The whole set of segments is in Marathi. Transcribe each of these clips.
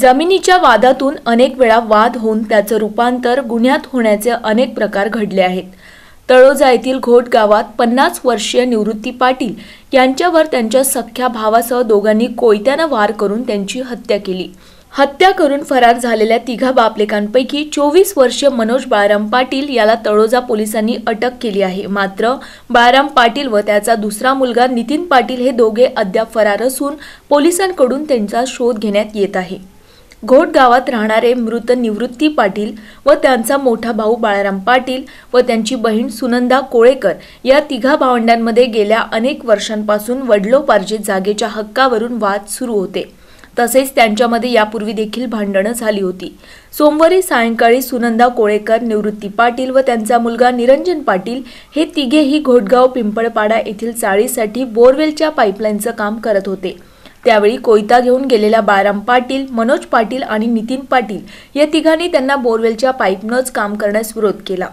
जमिनीच्या वादातून अनेक वेळा वाद होऊन त्याचं रूपांतर गुन्ह्यात होण्याचे अनेक प्रकार घडले आहेत तळोजा येथील घोट गावात पन्नास वर्षीय निवृत्ती पाटील यांच्यावर त्यांच्या सख्ख्या भावासह दोघांनी कोयत्यानं वार करून त्यांची हत्या केली हत्या करून फरार झालेल्या तिघा बापलेकांपैकी चोवीस वर्षीय मनोज बाळाराम पाटील याला तळोजा पोलिसांनी अटक केली आहे मात्र बाळाराम पाटील व त्याचा दुसरा मुलगा नितीन पाटील हे दोघे अद्याप फरार असून पोलिसांकडून त्यांचा शोध घेण्यात येत आहे घोट गावात राहणारे मृत निवृत्ती पाटील व त्यांचा मोठा भाऊ बाळाराम पाटील व त्यांची बहीण सुनंदा कोळेकर या तिघा भावंडांमध्ये गेल्या अनेक वर्षांपासून वडलोपार्जित जागेच्या हक्कावरून वाद सुरू होते तसेच त्यांच्यामध्ये यापूर्वी देखील भांडणं झाली होती सोमवारी सायंकाळी सुनंदा कोळेकर निवृत्ती पाटील व त्यांचा मुलगा निरंजन पाटील हे तिघेही घोटगाव पिंपळपाडा येथील चाळीसाठी बोरवेलच्या पाईपलाईनचं काम करत होते त्यावेळी कोयता घेऊन गेलेला बाराम पाटील मनोज पाटील आणि नितीन पाटील या तिघांनी त्यांना बोरवेलच्या पाईपनंच काम करण्यास विरोध केला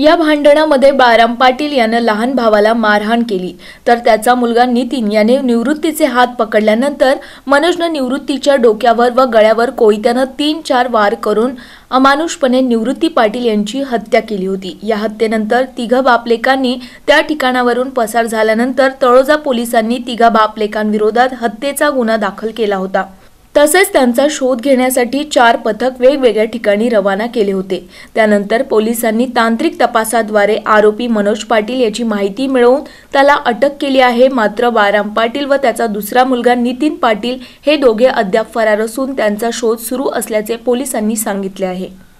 या भांडणामध्ये बाराम पाटील यानं लहान भावाला मारहाण केली तर त्याचा मुलगा नितीन याने निवृत्तीचे हात पकडल्यानंतर मनोजनं निवृत्तीच्या डोक्यावर व गळ्यावर कोयत्यानं तीन चार वार करून अमानुषपणे निवृत्ती पाटील यांची हत्या केली होती या हत्येनंतर तिघा बापलेकांनी त्या ठिकाणावरून पसार झाल्यानंतर तळोजा पोलिसांनी तिघा बापलेकांविरोधात हत्येचा गुन्हा दाखल केला होता तसेच त्यांचा शोध घेण्यासाठी चार पथक वेगवेगळ्या ठिकाणी रवाना केले होते त्यानंतर पोलिसांनी तांत्रिक तपासाद्वारे आरोपी मनोज पाटील याची माहिती मिळवून त्याला अटक केली आहे मात्र बाराम पाटील व त्याचा दुसरा मुलगा नितीन पाटील हे दोघे अद्याप फरार असून त्यांचा शोध सुरू असल्याचे पोलिसांनी सांगितले आहे